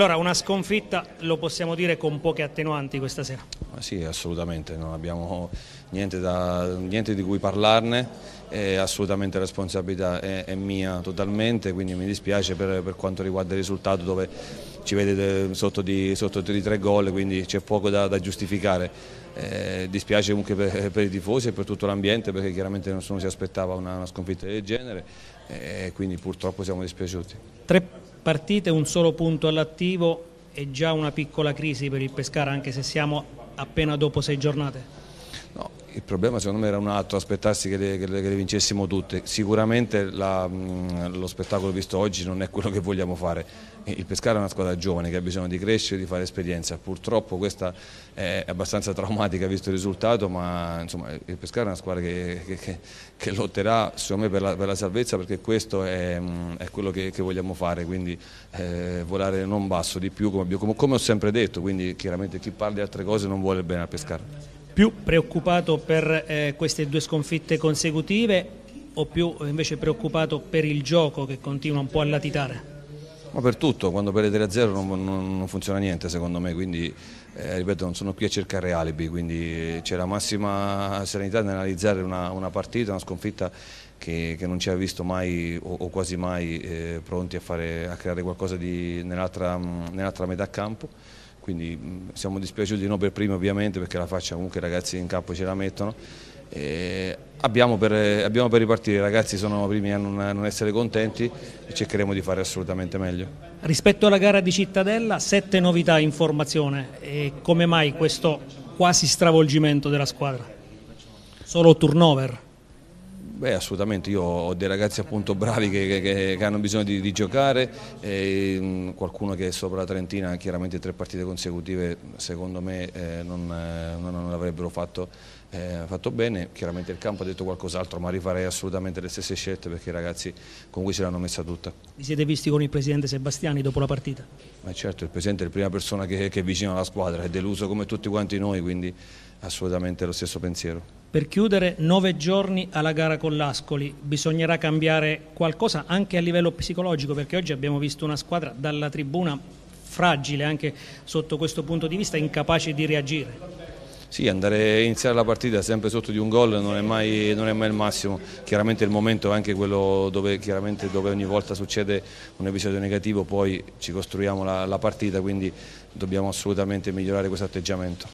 Allora, una sconfitta lo possiamo dire con poche attenuanti questa sera? Ah, sì, assolutamente, non abbiamo niente, da, niente di cui parlarne, è assolutamente responsabilità è, è mia totalmente, quindi mi dispiace per, per, quanto riguarda il risultato dove ci vedete sotto di, sotto di tre gol, quindi c'è poco da, da giustificare. Eh, dispiace anche per, per, i tifosi e per tutto l'ambiente perché chiaramente nessuno si aspettava una, una sconfitta del genere e eh, quindi purtroppo siamo dispiaciuti. Tre partite, un solo punto all'attivo e già una piccola crisi per il Pescara anche se siamo appena dopo sei giornate il problema secondo me era un altro, aspettarsi che le, che le, che le vincessimo tutte. Sicuramente la, lo spettacolo visto oggi non è quello che vogliamo fare. Il Pescara è una squadra giovane che ha bisogno di crescere e di fare esperienza. Purtroppo questa è abbastanza traumatica visto il risultato, ma insomma, il Pescara è una squadra che, che lotterà secondo me per la, per la, salvezza perché questo è, è quello che, vogliamo fare, quindi eh, volare non basso di più come, come, come ho sempre detto, quindi chiaramente chi parla di altre cose non vuole bene al Pescara più preoccupato per eh, queste due sconfitte consecutive o più eh, invece preoccupato per il gioco che continua un po' a latitare? Ma per tutto, quando per le 3-0 non, non, funziona niente secondo me, quindi eh, ripeto non sono qui a cercare alibi, quindi c'è la massima serenità nell'analizzare una, una partita, una sconfitta che, che, non ci ha visto mai o, o quasi mai eh, pronti a, fare, a, creare qualcosa nell'altra nell metà campo quindi mm, siamo dispiaciuti non per primi ovviamente perché la faccia comunque i ragazzi in campo ce la mettono. Abbiamo per, abbiamo, per, ripartire, i ragazzi sono i primi a non, a non, essere contenti e cercheremo di fare assolutamente meglio. Rispetto alla gara di Cittadella, sette novità in formazione, e come mai questo quasi stravolgimento della squadra? Solo turnover? Beh, assolutamente, io ho dei ragazzi appunto bravi che, che, che hanno bisogno di, di giocare, e qualcuno che è sopra la Trentina, chiaramente tre partite consecutive secondo me eh, non, eh, non, non l'avrebbero fatto eh, ha fatto bene, chiaramente il campo ha detto qualcos'altro ma rifarei assolutamente le stesse scelte perché i ragazzi con cui ce l'hanno messa tutta. Vi siete visti con il presidente Sebastiani dopo la partita? Ma certo, il presidente è la prima persona che, che è vicino alla squadra, è deluso come tutti quanti noi, quindi assolutamente lo stesso pensiero. Per chiudere, nove giorni alla gara con l'Ascoli, bisognerà cambiare qualcosa anche a livello psicologico perché oggi abbiamo visto una squadra dalla tribuna fragile anche sotto questo punto di vista, incapace di reagire. Sì, andare a iniziare la partita sempre sotto di un gol non, non è, mai, il massimo, chiaramente il momento è anche quello dove, dove ogni volta succede un episodio negativo, poi ci costruiamo la, la partita, quindi dobbiamo assolutamente migliorare questo atteggiamento.